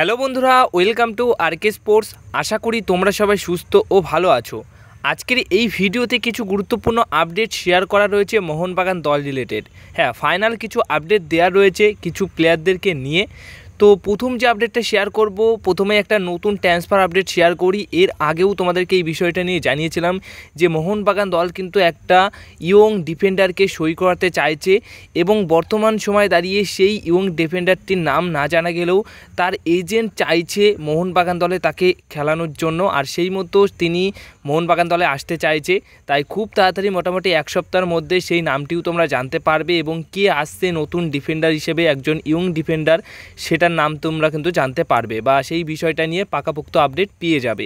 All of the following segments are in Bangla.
হ্যালো বন্ধুরা ওয়েলকাম টু আরকে স্পোর্টস আশা করি তোমরা সবাই সুস্থ ও ভালো আছো আজকের এই ভিডিওতে কিছু গুরুত্বপূর্ণ আপডেট শেয়ার করা রয়েছে মোহনবাগান দল রিলেটেড হ্যাঁ ফাইনাল কিছু আপডেট দেওয়া রয়েছে কিছু প্লেয়ারদেরকে নিয়ে তো প্রথম যে আপডেটটা শেয়ার করব প্রথমে একটা নতুন ট্রান্সফার আপডেট শেয়ার করি এর আগেও তোমাদেরকে এই বিষয়টা নিয়ে জানিয়েছিলাম যে মোহনবাগান দল কিন্তু একটা ইয়ং ডিফেন্ডারকে সই করাতে চাইছে এবং বর্তমান সময় দাঁড়িয়ে সেই ইয়ং ডিফেন্ডারটির নাম না জানা গেলেও তার এজেন্ট চাইছে মোহনবাগান দলে তাকে খেলানোর জন্য আর সেই মতো তিনি মোহনবাগান দলে আসতে চাইছে তাই খুব তাড়াতাড়ি মোটামুটি এক সপ্তাহের মধ্যে সেই নামটিও তোমরা জানতে পারবে এবং কে আসছে নতুন ডিফেন্ডার হিসেবে একজন ইয়ং ডিফেন্ডার সেটার নাম তোমরা কিন্তু জানতে পারবে বা সেই বিষয়টা নিয়ে পাকাপোক্ত আপডেট পেয়ে যাবে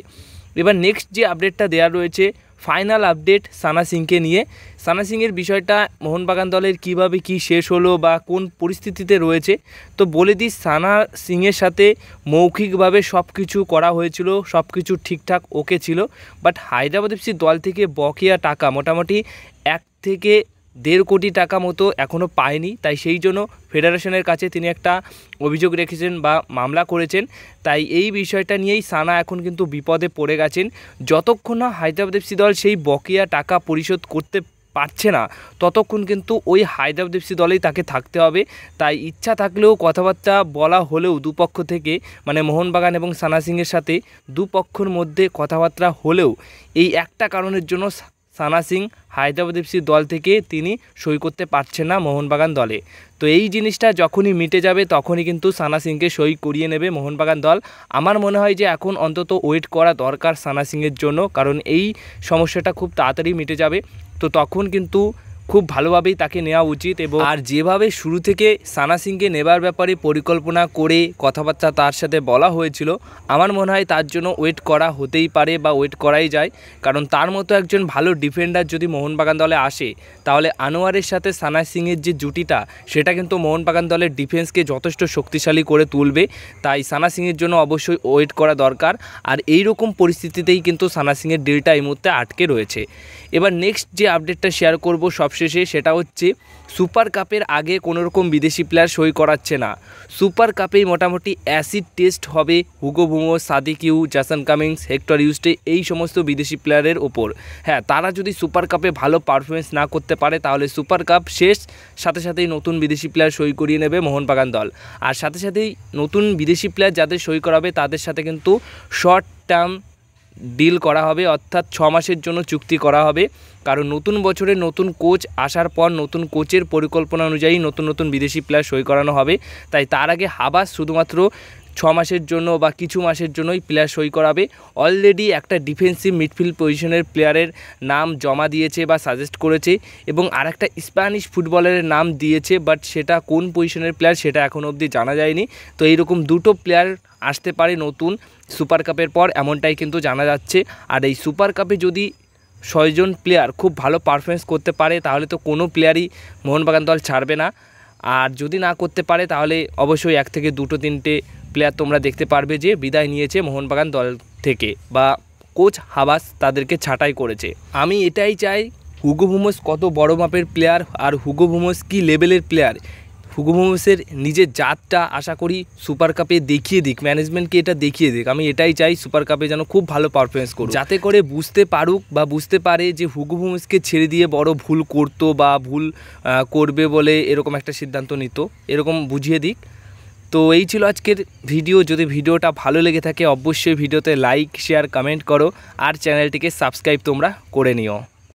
এবার নেক্সট যে আপডেটটা দেওয়া রয়েছে ফাইনাল আপডেট সানা সিংকে নিয়ে সানা সিংয়ের বিষয়টা মোহনবাগান দলের কিভাবে কি শেষ হলো বা কোন পরিস্থিতিতে রয়েছে তো বলে দিই সানা সিংয়ের সাথে মৌখিকভাবে সব কিছু করা হয়েছিল সব কিছু ঠিকঠাক ওকে ছিল বাট হায়দ্রাবাদ এফসি দল থেকে বকেয়া টাকা মোটামুটি এক থেকে দেড় কোটি টাকা মতো এখনও পায়নি তাই সেই জন্য ফেডারেশনের কাছে তিনি একটা অভিযোগ রেখেছেন বা মামলা করেছেন তাই এই বিষয়টা নিয়েই সানা এখন কিন্তু বিপদে পড়ে গেছেন যতক্ষণ না হায়দ্রাবাদ দল সেই বকেয়া টাকা পরিশোধ করতে পারছে না ততক্ষণ কিন্তু ওই হায়দ্রাবাদ এফসি দলেই তাকে থাকতে হবে তাই ইচ্ছা থাকলেও কথাবার্তা বলা হলেও দুপক্ষ থেকে মানে মোহনবাগান এবং সানা সিংয়ের সাথে দুপক্ষর মধ্যে কথাবার্তা হলেও এই একটা কারণের জন্য সানা সিং হায়দ্রাবাদ এফসি দল থেকে তিনি সই করতে পারছেন না মোহনবাগান দলে তো এই জিনিসটা যখনই মিটে যাবে তখনই কিন্তু সানা সিংকে সই করিয়ে নেবে মোহনবাগান দল আমার মনে হয় যে এখন অন্তত ওয়েট করা দরকার সানা সিংয়ের জন্য কারণ এই সমস্যাটা খুব তাড়াতাড়ি মিটে যাবে তো তখন কিন্তু খুব ভালোভাবেই তাকে নেওয়া উচিত এবং আর যেভাবে শুরু থেকে সানা সিংকে নেবার ব্যাপারে পরিকল্পনা করে কথাবার্তা তার সাথে বলা হয়েছিল আমার মনে হয় তার জন্য ওয়েট করা হতেই পারে বা ওয়েট করাই যায় কারণ তার মতো একজন ভালো ডিফেন্ডার যদি মোহনবাগান দলে আসে তাহলে আনোয়ারের সাথে সানা সিংয়ের যে জুটিটা সেটা কিন্তু মোহনবাগান দলের ডিফেন্সকে যথেষ্ট শক্তিশালী করে তুলবে তাই সানা সিংয়ের জন্য অবশ্যই ওয়েট করা দরকার আর এই রকম পরিস্থিতিতেই কিন্তু সানা সিংয়ের ডিলটা এই মুহূর্তে আটকে রয়েছে এবার নেক্সট যে আপডেটটা শেয়ার করব সবসময় সবশেষে সেটা হচ্ছে সুপার কাপের আগে কোনো রকম বিদেশি প্লেয়ার সই করাচ্ছে না সুপার কাপেই মোটামুটি অ্যাসিড টেস্ট হবে হুগো ভুমো সাদিক ইউ জাসন কামিংস হেক্টর ইউস্টে এই সমস্ত বিদেশি প্লেয়ারের ওপর হ্যাঁ তারা যদি সুপার কাপে ভালো পারফরমেন্স না করতে পারে তাহলে সুপার কাপ শেষ সাথে সাথেই নতুন বিদেশি প্লেয়ার সই করিয়ে নেবে মোহনবাগান দল আর সাথে সাথেই নতুন বিদেশি প্লেয়ার যাদের সই করাবে তাদের সাথে কিন্তু শর্ট টার্ম ডিল করা হবে অর্থাৎ ছ মাসের জন্য চুক্তি করা হবে কারণ নতুন বছরে নতুন কোচ আসার পর নতুন কোচের পরিকল্পনা অনুযায়ী নতুন নতুন বিদেশি প্লেয়ার সই করানো হবে তাই তার আগে হাবাস শুধুমাত্র ছ মাসের জন্য বা কিছু মাসের জন্যই প্লেয়ার সই করাবে অলরেডি একটা ডিফেন্সিভ মিডফিল্ড পজিশনের প্লেয়ারের নাম জমা দিয়েছে বা সাজেস্ট করেছে এবং আর একটা স্প্যানিশ ফুটবলারের নাম দিয়েছে বাট সেটা কোন পজিশনের প্লেয়ার সেটা এখন অবধি জানা যায়নি তো এইরকম দুটো প্লেয়ার আসতে পারে নতুন সুপার কাপের পর এমনটাই কিন্তু জানা যাচ্ছে আর এই সুপার কাপে যদি ছয়জন প্লেয়ার খুব ভালো পারফরমেন্স করতে পারে তাহলে তো কোনো প্লেয়ারই মোহনবাগান দল ছাড়বে না আর যদি না করতে পারে তাহলে অবশ্যই এক থেকে দুটো তিনটে প্লেয়ার তোমরা দেখতে পারবে যে বিদায় নিয়েছে মোহনবাগান দল থেকে বা কোচ হাবাস তাদেরকে ছাঁটাই করেছে আমি এটাই চাই হুগো কত বড় মাপের প্লেয়ার আর হুগো কি লেভেলের প্লেয়ার হুগো নিজের জাতটা আশা করি সুপার কাপে দেখিয়ে দিক ম্যানেজমেন্টকে এটা দেখিয়ে দিক আমি এটাই চাই সুপার কাপে যেন খুব ভালো পারফরমেন্স করুক যাতে করে বুঝতে পারুক বা বুঝতে পারে যে হুগো ছেড়ে দিয়ে বড় ভুল করতো বা ভুল করবে বলে এরকম একটা সিদ্ধান্ত নিত এরকম বুঝিয়ে দিক তো এই ছিল আজকের ভিডিও যদি ভিডিওটা ভালো লেগে থাকে অবশ্যই ভিডিওতে লাইক শেয়ার কমেন্ট করো আর চ্যানেলটিকে সাবস্ক্রাইব তোমরা করে নিও